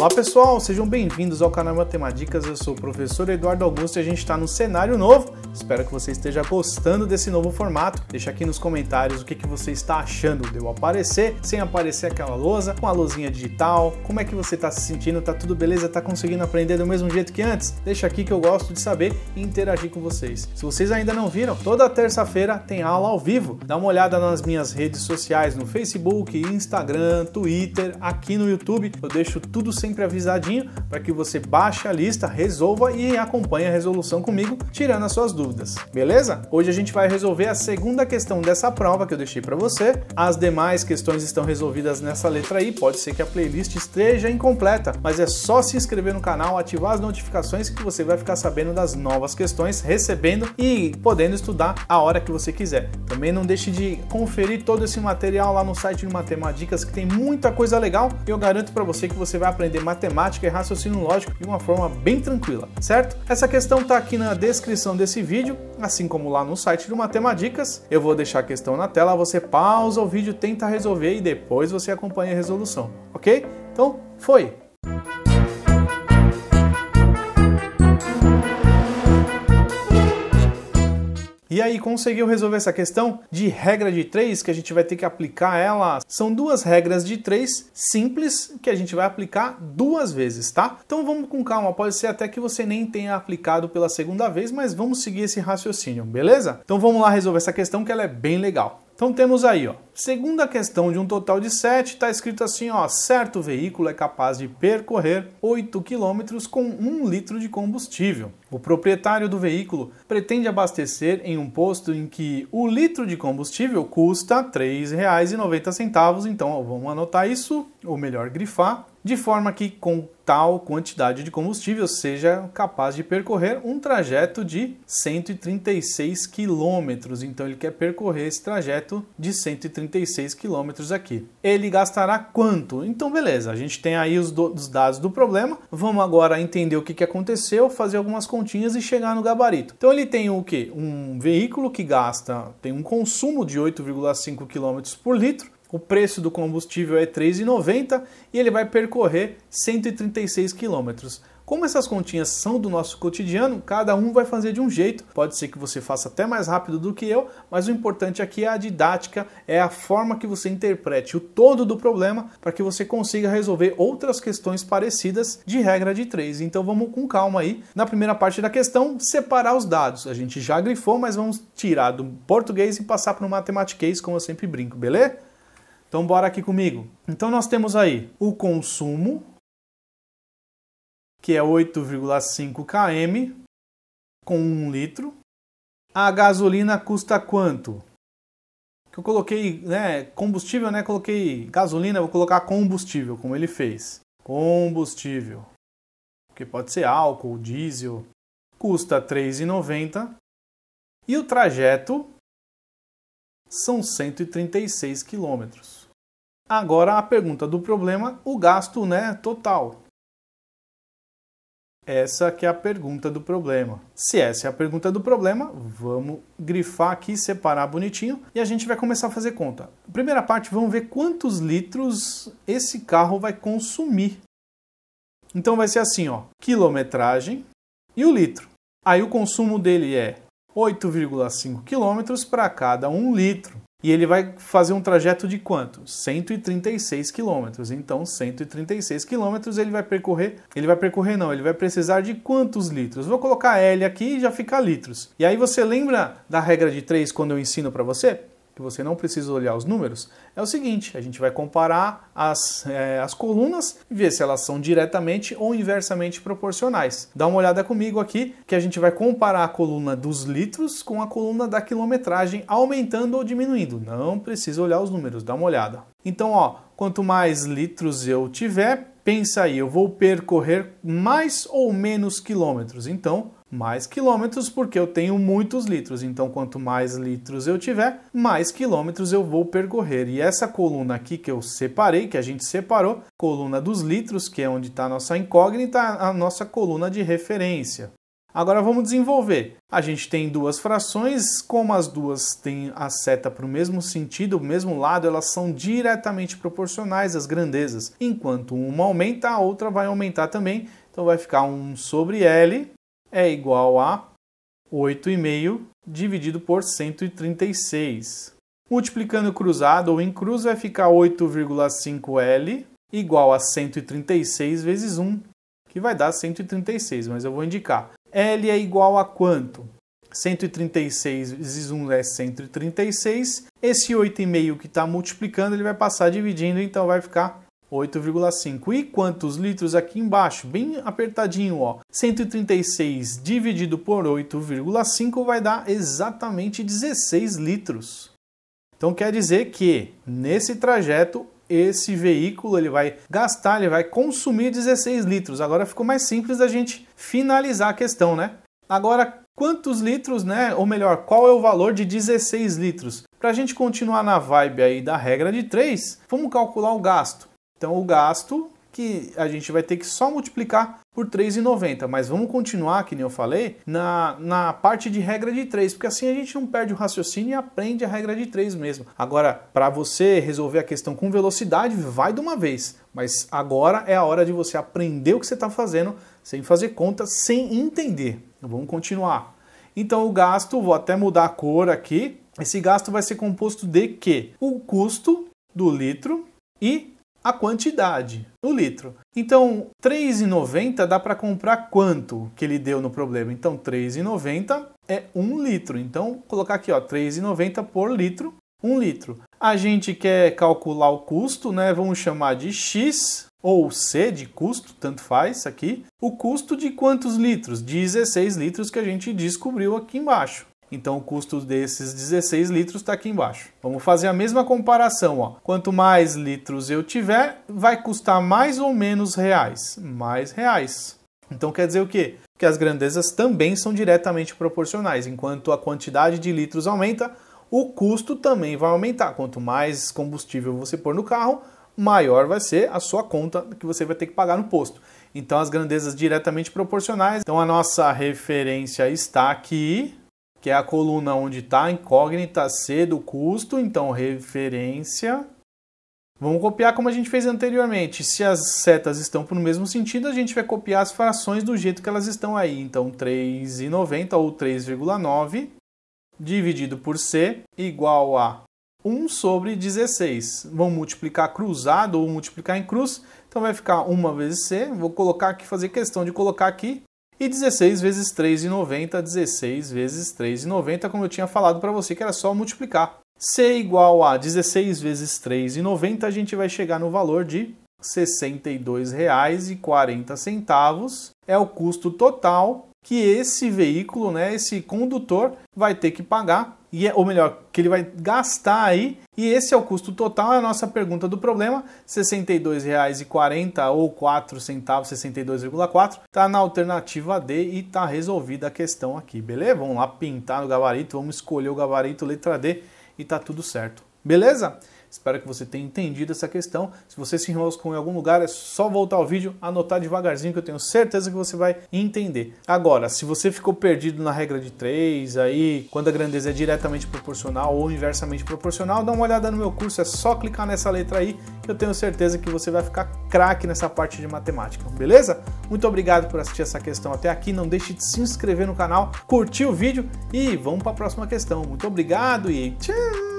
Olá pessoal, sejam bem-vindos ao canal Matemáticas. Eu sou o professor Eduardo Augusto e a gente está no cenário novo. Espero que você esteja gostando desse novo formato. Deixa aqui nos comentários o que, que você está achando. de eu aparecer, sem aparecer aquela lousa, com a luzinha digital. Como é que você está se sentindo? Tá tudo beleza? Tá conseguindo aprender do mesmo jeito que antes? Deixa aqui que eu gosto de saber e interagir com vocês. Se vocês ainda não viram, toda terça-feira tem aula ao vivo. Dá uma olhada nas minhas redes sociais no Facebook, Instagram, Twitter, aqui no YouTube. Eu deixo tudo sem sempre avisadinho para que você baixe a lista, resolva e acompanhe a resolução comigo, tirando as suas dúvidas. Beleza? Hoje a gente vai resolver a segunda questão dessa prova que eu deixei para você. As demais questões estão resolvidas nessa letra aí. pode ser que a playlist esteja incompleta, mas é só se inscrever no canal, ativar as notificações que você vai ficar sabendo das novas questões, recebendo e podendo estudar a hora que você quiser. Também não deixe de conferir todo esse material lá no site de Matemáticas que tem muita coisa legal e eu garanto para você que você vai aprender aprender matemática e raciocínio lógico de uma forma bem tranquila, certo? Essa questão está aqui na descrição desse vídeo, assim como lá no site do Matemadicas. Eu vou deixar a questão na tela, você pausa o vídeo, tenta resolver e depois você acompanha a resolução, ok? Então, foi! E aí conseguiu resolver essa questão de regra de três que a gente vai ter que aplicar ela. São duas regras de três simples que a gente vai aplicar duas vezes, tá? Então vamos com calma, pode ser até que você nem tenha aplicado pela segunda vez, mas vamos seguir esse raciocínio, beleza? Então vamos lá resolver essa questão que ela é bem legal. Então temos aí, ó, Segunda questão de um total de 7, está escrito assim, ó, certo veículo é capaz de percorrer 8 km com 1 litro de combustível. O proprietário do veículo pretende abastecer em um posto em que o litro de combustível custa R$ 3,90, então vamos anotar isso, ou melhor, grifar, de forma que com tal quantidade de combustível seja capaz de percorrer um trajeto de 136 quilômetros. Então ele quer percorrer esse trajeto de 136 36 quilômetros aqui. Ele gastará quanto? Então, beleza, a gente tem aí os, do, os dados do problema. Vamos agora entender o que, que aconteceu, fazer algumas continhas e chegar no gabarito. Então, ele tem o que? Um veículo que gasta, tem um consumo de 8,5 km por litro, o preço do combustível é R$ 3,90 e ele vai percorrer 136 quilômetros. Como essas continhas são do nosso cotidiano, cada um vai fazer de um jeito. Pode ser que você faça até mais rápido do que eu, mas o importante aqui é a didática, é a forma que você interprete o todo do problema para que você consiga resolver outras questões parecidas de regra de três. Então vamos com calma aí. Na primeira parte da questão, separar os dados. A gente já grifou, mas vamos tirar do português e passar para o matematiquês, como eu sempre brinco, beleza? Então bora aqui comigo. Então nós temos aí o consumo que é 8,5 km, com 1 litro. A gasolina custa quanto? Que eu coloquei né, combustível, né? Coloquei gasolina, vou colocar combustível, como ele fez. Combustível. Porque pode ser álcool, diesel. Custa R$ 3,90. E o trajeto são 136 quilômetros. Agora a pergunta do problema, o gasto né, total. Essa que é a pergunta do problema. Se essa é a pergunta do problema, vamos grifar aqui, separar bonitinho e a gente vai começar a fazer conta. Primeira parte, vamos ver quantos litros esse carro vai consumir. Então vai ser assim, ó, quilometragem e o litro. Aí o consumo dele é 8,5 quilômetros para cada 1 litro. E ele vai fazer um trajeto de quanto? 136 quilômetros. Então, 136 quilômetros ele vai percorrer. Ele vai percorrer, não, ele vai precisar de quantos litros? Vou colocar L aqui e já fica litros. E aí você lembra da regra de 3 quando eu ensino para você? que você não precisa olhar os números, é o seguinte: a gente vai comparar as, é, as colunas e ver se elas são diretamente ou inversamente proporcionais. Dá uma olhada comigo aqui que a gente vai comparar a coluna dos litros com a coluna da quilometragem aumentando ou diminuindo. Não precisa olhar os números, dá uma olhada. Então, ó, quanto mais litros eu tiver, pensa aí, eu vou percorrer mais ou menos quilômetros. Então, mais quilômetros, porque eu tenho muitos litros. Então, quanto mais litros eu tiver, mais quilômetros eu vou percorrer. E essa coluna aqui que eu separei, que a gente separou, coluna dos litros, que é onde está a nossa incógnita, a nossa coluna de referência. Agora vamos desenvolver. A gente tem duas frações, como as duas têm a seta para o mesmo sentido, o mesmo lado, elas são diretamente proporcionais às grandezas. Enquanto uma aumenta, a outra vai aumentar também. Então vai ficar 1 sobre L é igual a 8,5 dividido por 136. Multiplicando cruzado ou em cruz vai ficar 8,5L igual a 136 vezes 1, que vai dar 136, mas eu vou indicar. L é igual a quanto? 136 vezes 1 é 136. Esse 8,5 que está multiplicando, ele vai passar dividindo, então vai ficar 8,5. E quantos litros aqui embaixo? Bem apertadinho, ó. 136 dividido por 8,5 vai dar exatamente 16 litros. Então quer dizer que nesse trajeto esse veículo ele vai gastar, ele vai consumir 16 litros. Agora ficou mais simples a gente finalizar a questão, né? Agora, quantos litros, né? Ou melhor, qual é o valor de 16 litros? Para a gente continuar na vibe aí da regra de 3, vamos calcular o gasto. Então o gasto que a gente vai ter que só multiplicar por 3,90. Mas vamos continuar, que nem eu falei, na, na parte de regra de 3, porque assim a gente não perde o raciocínio e aprende a regra de 3 mesmo. Agora, para você resolver a questão com velocidade, vai de uma vez. Mas agora é a hora de você aprender o que você está fazendo sem fazer conta, sem entender. Vamos continuar. Então o gasto, vou até mudar a cor aqui. Esse gasto vai ser composto de quê? O custo do litro e a quantidade no litro. Então, 3,90 dá para comprar quanto que ele deu no problema. Então, 3,90 é 1 litro. Então, colocar aqui, ó, 3,90 por litro, 1 litro. A gente quer calcular o custo, né? Vamos chamar de X ou C de custo, tanto faz aqui. O custo de quantos litros? 16 litros que a gente descobriu aqui embaixo. Então o custo desses 16 litros está aqui embaixo. Vamos fazer a mesma comparação. Ó. Quanto mais litros eu tiver, vai custar mais ou menos reais. Mais reais. Então quer dizer o quê? Que as grandezas também são diretamente proporcionais. Enquanto a quantidade de litros aumenta, o custo também vai aumentar. Quanto mais combustível você pôr no carro, maior vai ser a sua conta que você vai ter que pagar no posto. Então as grandezas diretamente proporcionais. Então a nossa referência está aqui, que é a coluna onde está incógnita C do custo, então referência. Vamos copiar como a gente fez anteriormente. Se as setas estão no mesmo sentido, a gente vai copiar as frações do jeito que elas estão aí. Então, 3,90 ou 3,9 dividido por C igual a 1 sobre 16. Vamos multiplicar cruzado ou multiplicar em cruz. Então, vai ficar 1 vezes C. Vou colocar aqui, fazer questão de colocar aqui e 16 vezes 3,90, 16 vezes 3,90, como eu tinha falado para você que era só multiplicar. C igual a 16 vezes 3,90, a gente vai chegar no valor de R$ 62,40. É o custo total que esse veículo, né, esse condutor vai ter que pagar, e é, ou melhor, que ele vai gastar aí, e esse é o custo total, é a nossa pergunta do problema, R$ 62,40 ou 4 centavos, 62,4, tá na alternativa D e tá resolvida a questão aqui, beleza? Vamos lá pintar no gabarito, vamos escolher o gabarito letra D e tá tudo certo. Beleza? Espero que você tenha entendido essa questão. Se você se enroscou em algum lugar, é só voltar ao vídeo, anotar devagarzinho que eu tenho certeza que você vai entender. Agora, se você ficou perdido na regra de 3, aí quando a grandeza é diretamente proporcional ou inversamente proporcional, dá uma olhada no meu curso, é só clicar nessa letra aí que eu tenho certeza que você vai ficar craque nessa parte de matemática, beleza? Muito obrigado por assistir essa questão até aqui, não deixe de se inscrever no canal, curtir o vídeo e vamos para a próxima questão. Muito obrigado e tchau!